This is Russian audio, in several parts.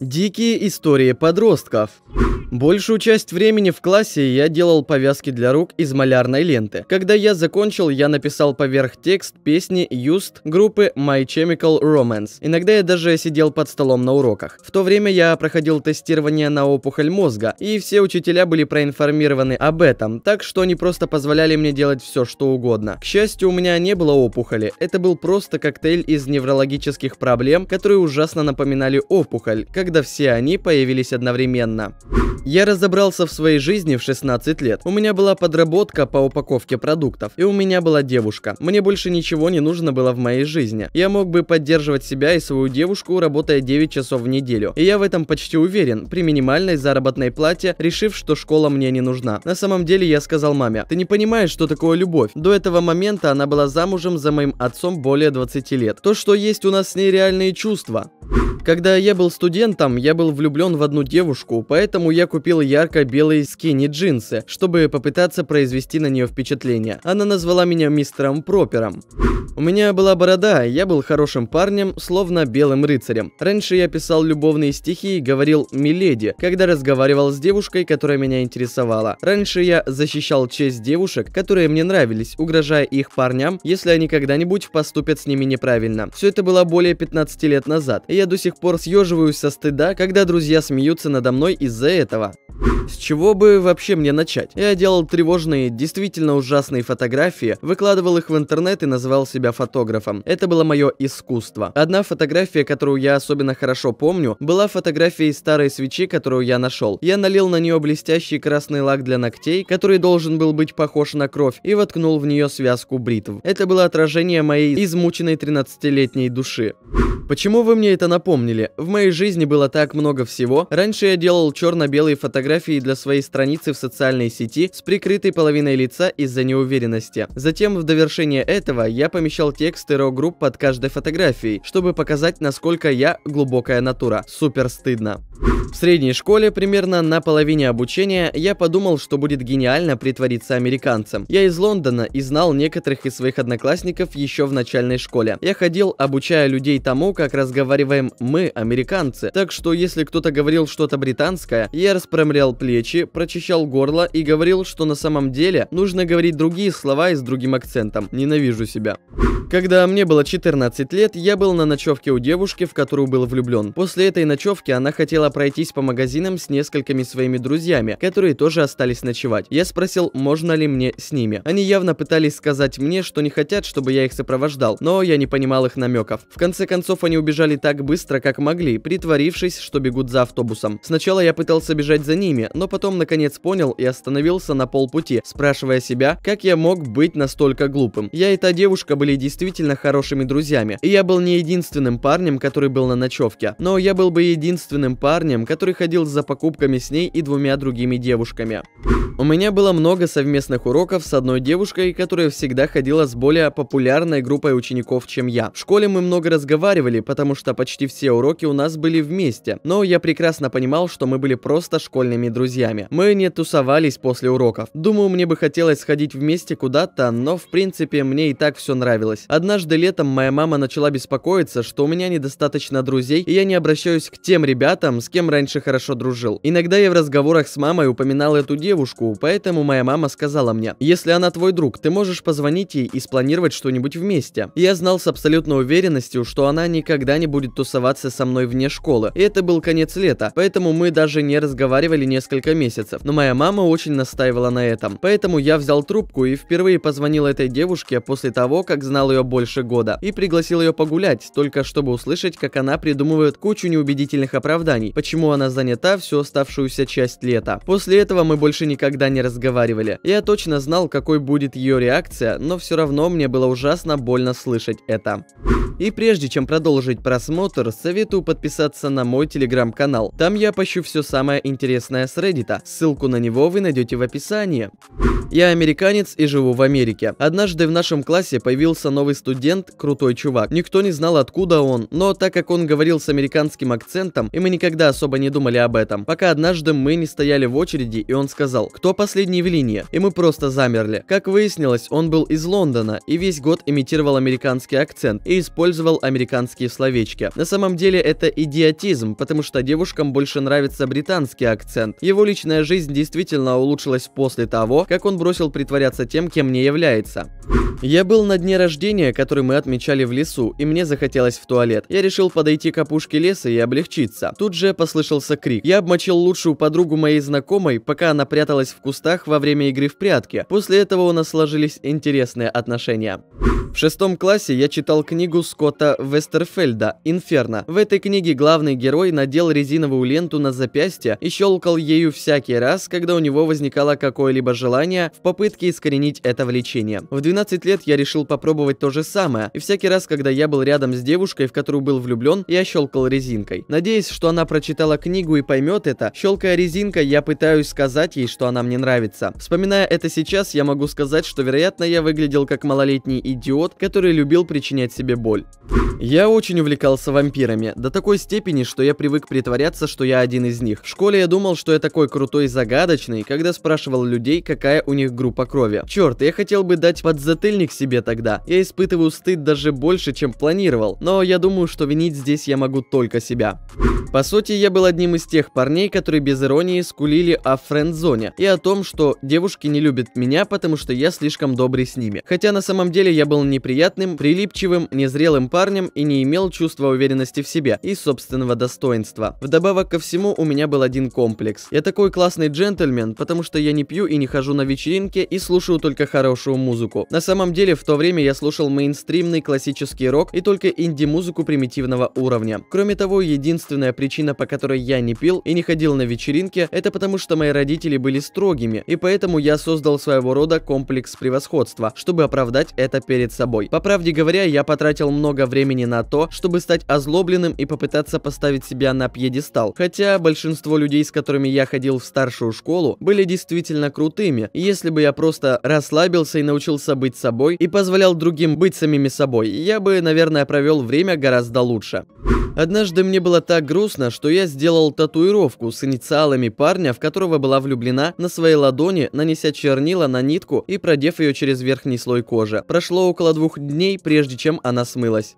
Дикие истории подростков. Большую часть времени в классе я делал повязки для рук из малярной ленты. Когда я закончил, я написал поверх текст песни Used группы My Chemical Romance. Иногда я даже сидел под столом на уроках. В то время я проходил тестирование на опухоль мозга, и все учителя были проинформированы об этом, так что они просто позволяли мне делать все, что угодно. К счастью, у меня не было опухоли, это был просто коктейль из неврологических проблем, которые ужасно напоминали опухоль, когда все они появились одновременно. Я разобрался в своей жизни в 16 лет. У меня была подработка по упаковке продуктов, и у меня была девушка. Мне больше ничего не нужно было в моей жизни. Я мог бы поддерживать себя и свою девушку, работая 9 часов в неделю. И я в этом почти уверен, при минимальной заработной плате, решив, что школа мне не нужна. На самом деле я сказал маме, ты не понимаешь, что такое любовь. До этого момента она была замужем за моим отцом более 20 лет. То, что есть у нас с ней реальные чувства. Когда я был студентом, я был влюблен в одну девушку, поэтому я купил ярко-белые скини-джинсы, чтобы попытаться произвести на нее впечатление. Она назвала меня мистером Пропером. У меня была борода, я был хорошим парнем, словно белым рыцарем. Раньше я писал любовные стихи и говорил «миледи», когда разговаривал с девушкой, которая меня интересовала. Раньше я защищал честь девушек, которые мне нравились, угрожая их парням, если они когда-нибудь поступят с ними неправильно. Все это было более 15 лет назад, и я до сих пор съеживаюсь со стыда, когда друзья смеются надо мной из-за этого этого. С чего бы вообще мне начать? Я делал тревожные, действительно ужасные фотографии, выкладывал их в интернет и называл себя фотографом. Это было мое искусство. Одна фотография, которую я особенно хорошо помню, была фотографией старой свечи, которую я нашел. Я налил на нее блестящий красный лак для ногтей, который должен был быть похож на кровь, и воткнул в нее связку бритв. Это было отражение моей измученной 13-летней души. Почему вы мне это напомнили? В моей жизни было так много всего. Раньше я делал черно-белый белые фотографии для своей страницы в социальной сети с прикрытой половиной лица из-за неуверенности. Затем в довершение этого я помещал тексты рок-групп под каждой фотографией, чтобы показать, насколько я глубокая натура. Супер стыдно. В средней школе, примерно на половине обучения, я подумал, что будет гениально притвориться американцем. Я из Лондона и знал некоторых из своих одноклассников еще в начальной школе. Я ходил, обучая людей тому, как разговариваем мы, американцы. Так что, если кто-то говорил что-то британское, я распрямлял плечи, прочищал горло и говорил, что на самом деле нужно говорить другие слова и с другим акцентом. Ненавижу себя. Когда мне было 14 лет, я был на ночевке у девушки, в которую был влюблен. После этой ночевки она хотела пройти пройтись по магазинам с несколькими своими друзьями, которые тоже остались ночевать. Я спросил, можно ли мне с ними. Они явно пытались сказать мне, что не хотят, чтобы я их сопровождал, но я не понимал их намеков. В конце концов, они убежали так быстро, как могли, притворившись, что бегут за автобусом. Сначала я пытался бежать за ними, но потом наконец понял и остановился на полпути, спрашивая себя, как я мог быть настолько глупым. Я и та девушка были действительно хорошими друзьями, и я был не единственным парнем, который был на ночевке, но я был бы единственным парнем, который ходил за покупками с ней и двумя другими девушками. У меня было много совместных уроков с одной девушкой, которая всегда ходила с более популярной группой учеников, чем я. В школе мы много разговаривали, потому что почти все уроки у нас были вместе, но я прекрасно понимал, что мы были просто школьными друзьями. Мы не тусовались после уроков. Думаю, мне бы хотелось сходить вместе куда-то, но в принципе мне и так все нравилось. Однажды летом моя мама начала беспокоиться, что у меня недостаточно друзей, и я не обращаюсь к тем ребятам, с кем раньше хорошо дружил. Иногда я в разговорах с мамой упоминал эту девушку, поэтому моя мама сказала мне, если она твой друг, ты можешь позвонить ей и спланировать что-нибудь вместе. я знал с абсолютной уверенностью, что она никогда не будет тусоваться со мной вне школы. И это был конец лета, поэтому мы даже не разговаривали несколько месяцев. Но моя мама очень настаивала на этом. Поэтому я взял трубку и впервые позвонил этой девушке после того, как знал ее больше года. И пригласил ее погулять, только чтобы услышать, как она придумывает кучу неубедительных оправданий, почему она занята всю оставшуюся часть лета. После этого мы больше никогда никогда не разговаривали. Я точно знал, какой будет ее реакция, но все равно мне было ужасно больно слышать это. И прежде чем продолжить просмотр, советую подписаться на мой телеграм-канал. Там я пощу все самое интересное с Reddit. Ссылку на него вы найдете в описании. Я американец и живу в Америке. Однажды в нашем классе появился новый студент, крутой чувак. Никто не знал, откуда он, но так как он говорил с американским акцентом, и мы никогда особо не думали об этом, пока однажды мы не стояли в очереди, и он сказал, кто последний в линии, и мы просто замерли. Как выяснилось, он был из Лондона и весь год имитировал американский акцент и использовал американские словечки. На самом деле это идиотизм, потому что девушкам больше нравится британский акцент. Его личная жизнь действительно улучшилась после того, как он бросил притворяться тем, кем не является. Я был на дне рождения, который мы отмечали в лесу, и мне захотелось в туалет. Я решил подойти к опушке леса и облегчиться. Тут же послышался крик. Я обмочил лучшую подругу моей знакомой, пока она пряталась в кустах во время игры в прятки. После этого у нас сложились интересные отношения. В шестом классе я читал книгу Скотта Вестерфельда «Инферно». В этой книге главный герой надел резиновую ленту на запястье и щелкал ею всякий раз, когда у него возникало какое-либо желание в попытке искоренить это влечение. В 12 лет я решил попробовать то же самое, и всякий раз, когда я был рядом с девушкой, в которую был влюблен, я щелкал резинкой. Надеясь, что она прочитала книгу и поймет это, щелкая резинкой, я пытаюсь сказать ей, что она мне нравится. Вспоминая это сейчас, я могу сказать, что вероятно я выглядел как малолетний идиот, идиот, который любил причинять себе боль. Я очень увлекался вампирами, до такой степени, что я привык притворяться, что я один из них. В школе я думал, что я такой крутой и загадочный, когда спрашивал людей, какая у них группа крови. Черт, я хотел бы дать подзатыльник себе тогда. Я испытываю стыд даже больше, чем планировал, но я думаю, что винить здесь я могу только себя. По сути, я был одним из тех парней, которые без иронии скулили о френдзоне и о том, что девушки не любят меня, потому что я слишком добрый с ними. Хотя на самом деле я был неприятным, прилипчивым, незрелым парнем и не имел чувства уверенности в себе и собственного достоинства. Вдобавок ко всему у меня был один комплекс. Я такой классный джентльмен, потому что я не пью и не хожу на вечеринки и слушаю только хорошую музыку. На самом деле в то время я слушал мейнстримный классический рок и только инди-музыку примитивного уровня. Кроме того, единственная причина, по которой я не пил и не ходил на вечеринки, это потому что мои родители были строгими, и поэтому я создал своего рода комплекс превосходства, чтобы оправдать это перед собой. По правде говоря, я потратил много времени на то, чтобы стать озлобленным и попытаться поставить себя на пьедестал. Хотя большинство людей, с которыми я ходил в старшую школу, были действительно крутыми. Если бы я просто расслабился и научился быть собой и позволял другим быть самими собой, я бы, наверное, провел время гораздо лучше. Однажды мне было так грустно, что я сделал татуировку с инициалами парня, в которого была влюблена, на своей ладони, нанеся чернила на нитку и продев ее через верхний слой кожи. Прошло около двух дней, прежде чем она смылась.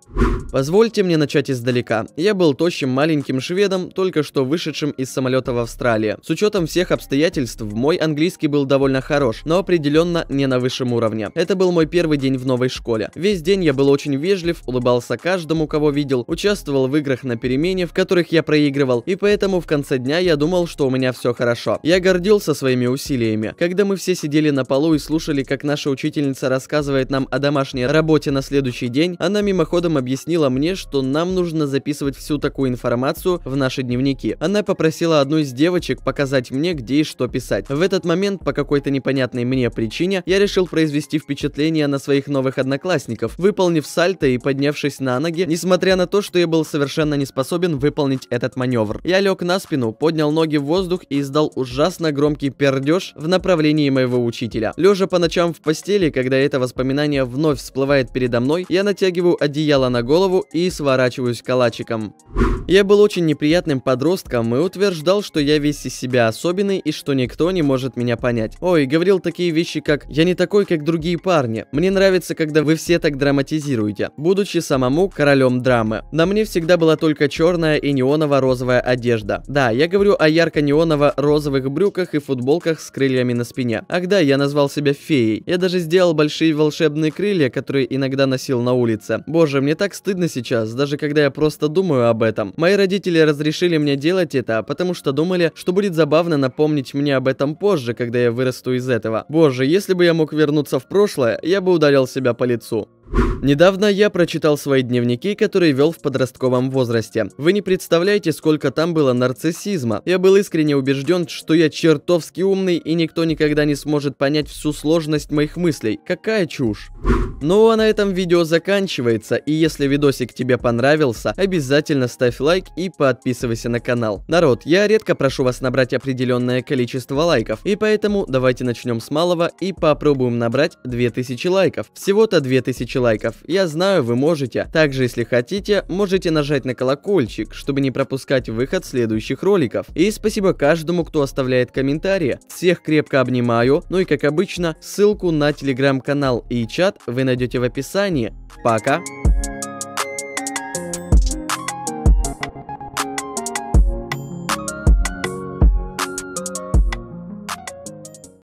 Позвольте мне начать издалека. Я был тощим маленьким шведом, только что вышедшим из самолета в Австралии. С учетом всех обстоятельств, мой английский был довольно хорош, но определенно не на высшем уровне. Это был мой первый день в новой школе. Весь день я был очень вежлив, улыбался каждому, кого видел, участвовал участвовал в играх на перемене, в которых я проигрывал, и поэтому в конце дня я думал, что у меня все хорошо. Я гордился своими усилиями. Когда мы все сидели на полу и слушали, как наша учительница рассказывает нам о домашней работе на следующий день, она мимоходом объяснила мне, что нам нужно записывать всю такую информацию в наши дневники. Она попросила одну из девочек показать мне, где и что писать. В этот момент, по какой-то непонятной мне причине, я решил произвести впечатление на своих новых одноклассников, выполнив сальто и поднявшись на ноги, несмотря на то, что я был совершенно не способен выполнить этот маневр. Я лег на спину, поднял ноги в воздух и издал ужасно громкий пердеж в направлении моего учителя. Лежа по ночам в постели, когда это воспоминание вновь всплывает передо мной, я натягиваю одеяло на голову и сворачиваюсь калачиком. Я был очень неприятным подростком и утверждал, что я весь из себя особенный и что никто не может меня понять. Ой, говорил такие вещи, как «Я не такой, как другие парни. Мне нравится, когда вы все так драматизируете», будучи самому королем драмы. На мне всегда всегда была только черная и неоново-розовая одежда. Да, я говорю о ярко-неоново-розовых брюках и футболках с крыльями на спине. Ах да, я назвал себя феей. Я даже сделал большие волшебные крылья, которые иногда носил на улице. Боже, мне так стыдно сейчас, даже когда я просто думаю об этом. Мои родители разрешили мне делать это, потому что думали, что будет забавно напомнить мне об этом позже, когда я вырасту из этого. Боже, если бы я мог вернуться в прошлое, я бы ударил себя по лицу. Недавно я прочитал свои дневники, которые вел в подростковом возрасте. Вы не представляете, сколько там было нарциссизма. Я был искренне убежден, что я чертовски умный и никто никогда не сможет понять всю сложность моих мыслей. Какая чушь. Ну а на этом видео заканчивается, и если видосик тебе понравился, обязательно ставь лайк и подписывайся на канал. Народ, я редко прошу вас набрать определенное количество лайков, и поэтому давайте начнем с малого и попробуем набрать 2000 лайков. Всего-то 2000 лайков лайков. Я знаю, вы можете. Также, если хотите, можете нажать на колокольчик, чтобы не пропускать выход следующих роликов. И спасибо каждому, кто оставляет комментарии. Всех крепко обнимаю. Ну и как обычно, ссылку на телеграм-канал и чат вы найдете в описании. Пока!